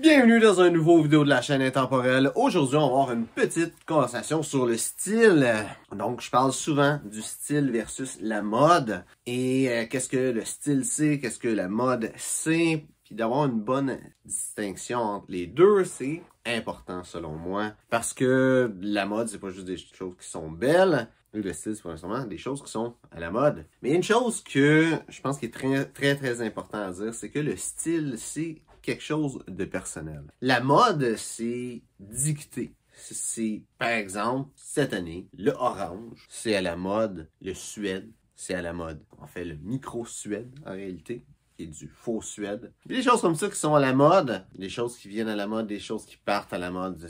Bienvenue dans un nouveau vidéo de la chaîne Intemporelle. Aujourd'hui, on va avoir une petite conversation sur le style. Donc, je parle souvent du style versus la mode. Et euh, qu'est-ce que le style c'est, qu'est-ce que la mode c'est. Puis d'avoir une bonne distinction entre les deux, c'est important selon moi. Parce que la mode, c'est pas juste des choses qui sont belles. Le style, c'est pas nécessairement des choses qui sont à la mode. Mais une chose que je pense qui est très, très, très important à dire, c'est que le style, c'est quelque chose de personnel. La mode, c'est dicté. C'est, par exemple, cette année, le orange, c'est à la mode, le suède, c'est à la mode. En fait, le micro-suède, en réalité et du faux suède. des choses comme ça qui sont à la mode, des choses qui viennent à la mode, des choses qui partent à la mode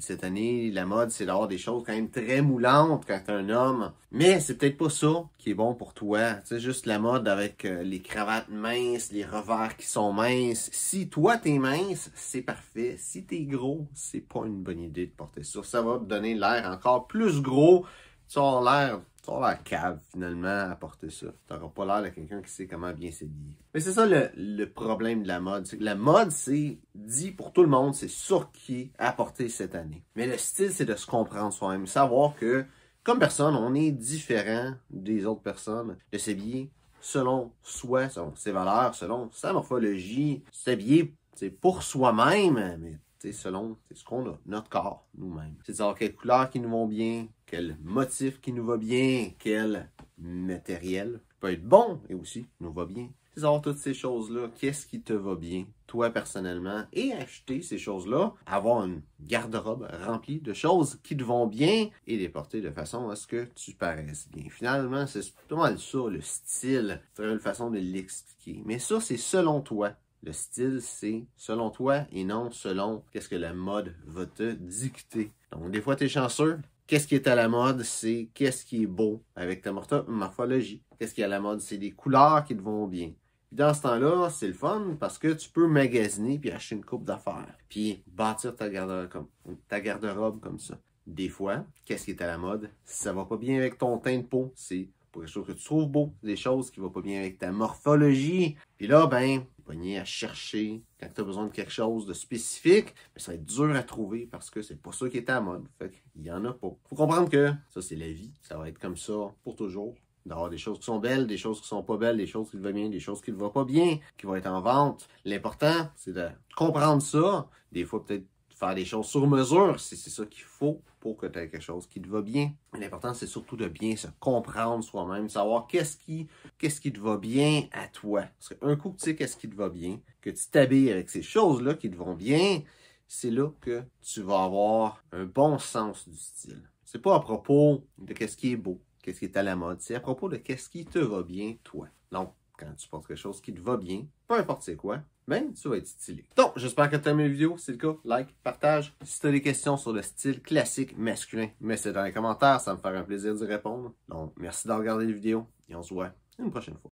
cette année. La mode, c'est d'avoir des choses quand même très moulantes quand es un homme. Mais c'est peut-être pas ça qui est bon pour toi. C'est juste la mode avec euh, les cravates minces, les revers qui sont minces. Si toi t'es mince, c'est parfait. Si t'es gros, c'est pas une bonne idée de porter ça. Ça va te donner l'air encore plus gros. Tu as l'air cave, finalement, à porter ça. T'auras pas l'air de quelqu'un qui sait comment bien s'habiller. Mais c'est ça le, problème de la mode. la mode, c'est dit pour tout le monde, c'est sur qui à cette année. Mais le style, c'est de se comprendre soi-même. Savoir que, comme personne, on est différent des autres personnes. De s'habiller selon soi, selon ses valeurs, selon sa morphologie. S'habiller, c'est pour soi-même, mais c'est selon ce qu'on a, notre corps, nous-mêmes. C'est de savoir quelles couleurs qui nous vont bien, quel motif qui nous va bien, quel matériel peut être bon et aussi nous va bien. C'est de savoir toutes ces choses-là, qu'est-ce qui te va bien, toi personnellement, et acheter ces choses-là, avoir une garde-robe remplie de choses qui te vont bien et les porter de façon à ce que tu paraisses bien. Finalement, c'est tout mal ça, le style, la une façon de l'expliquer. Mais ça, c'est selon toi. Le style, c'est selon toi et non selon qu'est-ce que la mode va te dicter. Donc, des fois, tu es chanceux. Qu'est-ce qui est à la mode, c'est qu'est-ce qui est beau avec ta morphologie. Qu'est-ce qui est à la mode, c'est les couleurs qui te vont bien. Puis dans ce temps-là, c'est le fun parce que tu peux magasiner puis acheter une coupe d'affaires. Puis bâtir ta garde-robe comme, ta garde-robe comme ça. Des fois, qu'est-ce qui est à la mode? Si ça va pas bien avec ton teint de peau, c'est pour quelque chose que tu trouves beau, des choses qui vont pas bien avec ta morphologie. Puis là, ben, à chercher quand tu as besoin de quelque chose de spécifique, mais ça va être dur à trouver parce que c'est pas ça qui est à mode. Fait il y en a pas. Faut comprendre que ça, c'est la vie. Ça va être comme ça pour toujours. D'avoir des choses qui sont belles, des choses qui sont pas belles, des choses qui vont bien, des choses qui ne vont pas bien, qui vont être en vente. L'important, c'est de comprendre ça. Des fois, peut-être faire des choses sur mesure c'est ça qu'il faut pour que tu aies quelque chose qui te va bien. L'important, c'est surtout de bien se comprendre soi-même, savoir qu'est-ce qui, qu'est-ce qui te va bien à toi. Parce qu'un coup que tu sais qu'est-ce qui te va bien, que tu t'habilles avec ces choses-là qui te vont bien, c'est là que tu vas avoir un bon sens du style. C'est pas à propos de qu'est-ce qui est beau, qu'est-ce qui est à la mode, c'est à propos de qu'est-ce qui te va bien, toi. Donc, quand tu portes quelque chose qui te va bien, peu importe c'est quoi, ben, ça va être stylé. Donc, j'espère que tu as aimé la vidéo. Si c'est le cas, like, partage. Si tu as des questions sur le style classique masculin, mets le dans les commentaires. Ça me fera un plaisir d'y répondre. Donc, merci d'avoir regardé la vidéo et on se voit une prochaine fois.